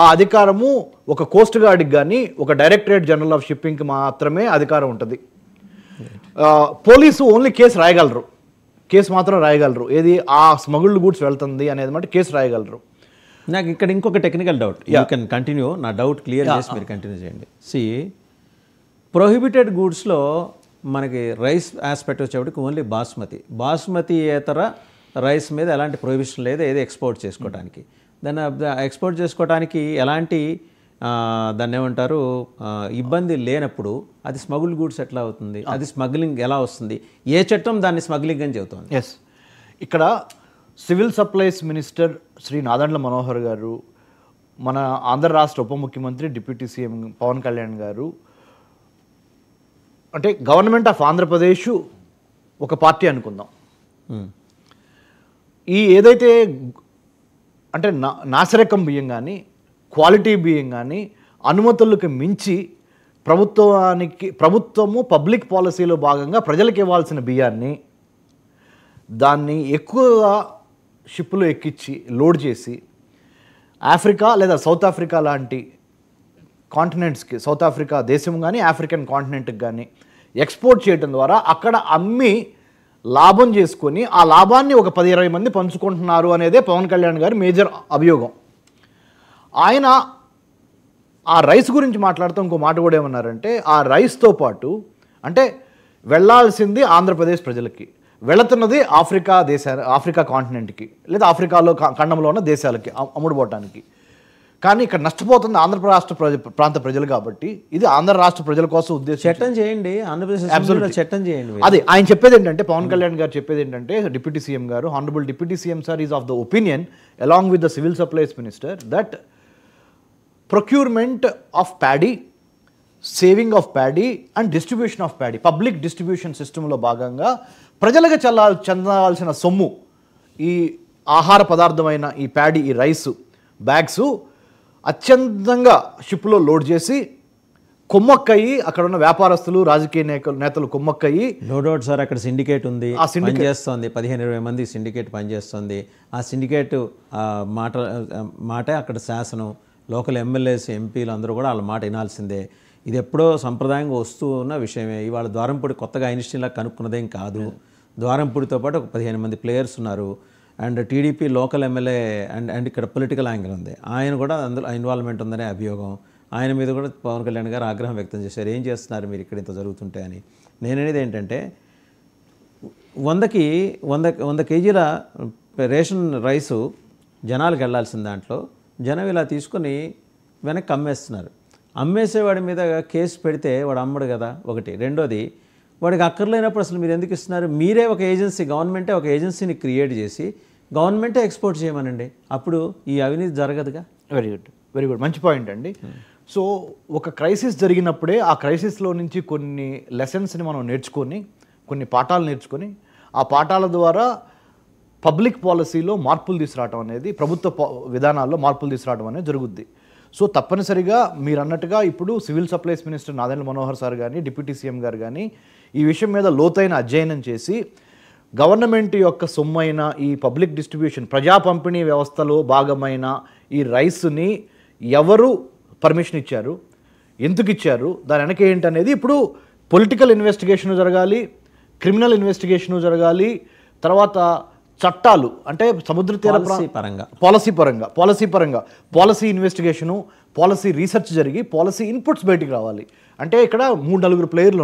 ఆ అధికారము ఒక కోస్ట్ గార్డ్కి కానీ ఒక డైరెక్టరేట్ జనరల్ ఆఫ్ షిప్పింగ్కి మాత్రమే అధికారం ఉంటుంది పోలీసు ఓన్లీ కేసు రాయగలరు కేసు మాత్రం రాయగలరు ఏది ఆ స్మగుల్డ్ గూడ్స్ వెళ్తుంది అనేది మాట కేసు రాయగలరు నాకు ఇక్కడ ఇంకొక technical doubt you can continue నా డౌట్ క్లియర్ చేసి మీరు కంటిన్యూ చేయండి సి ప్రొహిబిటెడ్ గూడ్స్లో మనకి రైస్ ఆస్పెక్ట్ వచ్చేటికి ఓన్లీ బాస్మతి బాస్మతి ఏతర రైస్ మీద ఎలాంటి ప్రొహిబిషన్ లేదు ఏది ఎక్స్పోర్ట్ చేసుకోవడానికి దాన్ని ఎక్స్పోర్ట్ చేసుకోవడానికి ఎలాంటి దాన్ని ఏమంటారు ఇబ్బంది లేనప్పుడు అది స్మగుల్ గూడ్స్ ఎట్లా అవుతుంది అది స్మగ్లింగ్ ఎలా వస్తుంది ఏ చట్టం దాన్ని స్మగ్లింగ్ అని చెబుతుంది ఎస్ ఇక్కడ civil supplies minister Shri Nadendla Manohar గారు మన ఆంధ్ర రాష్ట్ర ఉప ముఖ్యమంత్రి డిప్యూటీ సీఎం పవన్ కళ్యాణ్ గారు అంటే గవర్నమెంట్ ఆఫ్ ఆంధ్రప్రదేశ్ ఒక పార్టీ అనుకుందాం ఈ ఏదైతే అంటే నా నాసిరకం బియ్యం కానీ క్వాలిటీ బియ్యం కానీ అనుమతులకు మించి ప్రభుత్వానికి ప్రభుత్వము పబ్లిక్ పాలసీలో భాగంగా ప్రజలకు ఇవ్వాల్సిన బియ్యాన్ని దాన్ని ఎక్కువగా షిప్పులు ఎక్కించి లోడ్ చేసి ఆఫ్రికా లేదా సౌత్ ఆఫ్రికా లాంటి కాంటినెంట్స్కి సౌత్ ఆఫ్రికా దేశం కానీ ఆఫ్రికన్ కాంటినెంట్కి కానీ ఎక్స్పోర్ట్ చేయడం ద్వారా అక్కడ అమ్మి లాభం చేసుకొని ఆ లాభాన్ని ఒక పది ఇరవై మంది పంచుకుంటున్నారు అనేదే పవన్ కళ్యాణ్ గారి మేజర్ అభియోగం ఆయన ఆ రైస్ గురించి మాట్లాడుతూ ఇంకో మాట కూడా ఏమన్నారంటే ఆ రైస్తో పాటు అంటే వెళ్లాల్సింది ఆంధ్రప్రదేశ్ ప్రజలకి వెళుతున్నది ఆఫ్రికా దేశా ఆఫ్రికా కాంటినెంట్కి లేదా ఆఫ్రికాలో ఖండంలో ఉన్న దేశాలకి అమ్ముడుపోవటానికి కానీ ఇక్కడ నష్టపోతుంది ఆంధ్ర రాష్ట్ర ప్రాంత ప్రజలు కాబట్టి ఇది ఆంధ్ర రాష్ట్ర ప్రజల కోసం ఉద్దేశం చట్టం చేయండి ఆంధ్రప్రదేశ్ చట్టం చేయండి అది ఆయన చెప్పేది ఏంటంటే పవన్ కళ్యాణ్ గారు చెప్పేది ఏంటంటే డిప్యూటీ సీఎం గారు honourable deputy CM sir is of the opinion along with the civil supplies minister that procurement of paddy saving of paddy and distribution of paddy public distribution సిస్టంలో భాగంగా ప్రజలకు చల్లా చెందాల్సిన సొమ్ము ఈ ఆహార పదార్థమైన ఈ ప్యాడీ ఈ రైస్ బ్యాగ్స్ అత్యంతంగా షిప్లో లోడ్ చేసి కొమ్మక్కయ్యి అక్కడ ఉన్న వ్యాపారస్తులు రాజకీయ నేతలు నేతలు కొమ్మక్కయ్యి నో డౌట్ సార్ అక్కడ సిండికేట్ ఉంది ఆ సిండికేట్ చేస్తుంది పదిహేను ఇరవై మంది సిండికేట్ పనిచేస్తుంది ఆ సిండికేట్ మాట మాటే అక్కడ శాసనం లోకల్ ఎమ్మెల్యేస్ ఎంపీలు అందరూ కూడా వాళ్ళ మాట వినాల్సిందే ఇది ఎప్పుడో సంప్రదాయంగా వస్తూ ఉన్న విషయమే ఇవాళ ద్వారంపూడి కొత్తగా ఐన్స్టీన్లా కనుక్కున్నదేం కాదు hmm. ద్వారంపూడితో పాటు ఒక పదిహేను మంది ప్లేయర్స్ ఉన్నారు and TDP local MLA and and ఇక్కడ పొలిటికల్ యాంగిల్ ఉంది ఆయన కూడా అందులో ఇన్వాల్వ్మెంట్ ఉందనే అభియోగం ఆయన మీద కూడా పవన్ కళ్యాణ్ గారు ఆగ్రహం వ్యక్తం చేశారు ఏం చేస్తున్నారు మీరు ఇక్కడ ఇంత జరుగుతుంటే అని నేననేది ఏంటంటే వందకి వంద వంద కేజీల రేషన్ రైసు జనాలకు వెళ్లాల్సిన దాంట్లో జనం ఇలా తీసుకొని వెనక్కి అమ్మేస్తున్నారు అమ్మేసేవాడి మీద కేసు పెడితే వాడు అమ్మడు కదా ఒకటి రెండోది వాడికి అక్కర్లేనప్పుడు అసలు మీరు ఎందుకు ఇస్తున్నారు మీరే ఒక ఏజెన్సీ గవర్నమెంటే ఒక ఏజెన్సీని క్రియేట్ చేసి గవర్నమెంటే ఎక్స్పోర్ట్ చేయమనండి అప్పుడు ఈ అవినీతి జరగదుగా వెరీ గుడ్ వెరీ గుడ్ మంచి పాయింట్ అండి సో ఒక క్రైసిస్ జరిగినప్పుడే ఆ క్రైసిస్లో నుంచి కొన్ని లెసన్స్ని మనం నేర్చుకొని కొన్ని పాఠాలు నేర్చుకొని ఆ పాఠాల ద్వారా పబ్లిక్ పాలసీలో మార్పులు తీసుకురావడం అనేది ప్రభుత్వ విధానాల్లో మార్పులు తీసుకురావడం అనేది జరుగుద్ది సో తప్పనిసరిగా మీరు అన్నట్టుగా ఇప్పుడు civil supplies minister Nadendla Manohar sir కానీ డిప్యూటీ సీఎం గారు కానీ ఈ విషయం మీద లోతైన అధ్యయనం చేసి గవర్నమెంట్ యొక్క సొమ్మైన ఈ పబ్లిక్ డిస్ట్రిబ్యూషన్ ప్రజా పంపిణీ వ్యవస్థలో భాగమైన ఈ రైస్ని ఎవరు పర్మిషన్ ఇచ్చారు ఎందుకు ఇచ్చారు దాని వెనక ఏంటనేది ఇప్పుడు పొలిటికల్ ఇన్వెస్టిగేషను జరగాలి క్రిమినల్ ఇన్వెస్టిగేషను జరగాలి తర్వాత చట్టాలు అంటే సముద్ర తీర పరంగా పాలసీ పరంగా పాలసీ పరంగా పాలసీ ఇన్వెస్టిగేషను పాలసీ రీసెర్చ్ జరిగి పాలసీ ఇన్పుట్స్ బయటికి రావాలి అంటే ఇక్కడ మూడు నలుగురు ప్లేయర్లు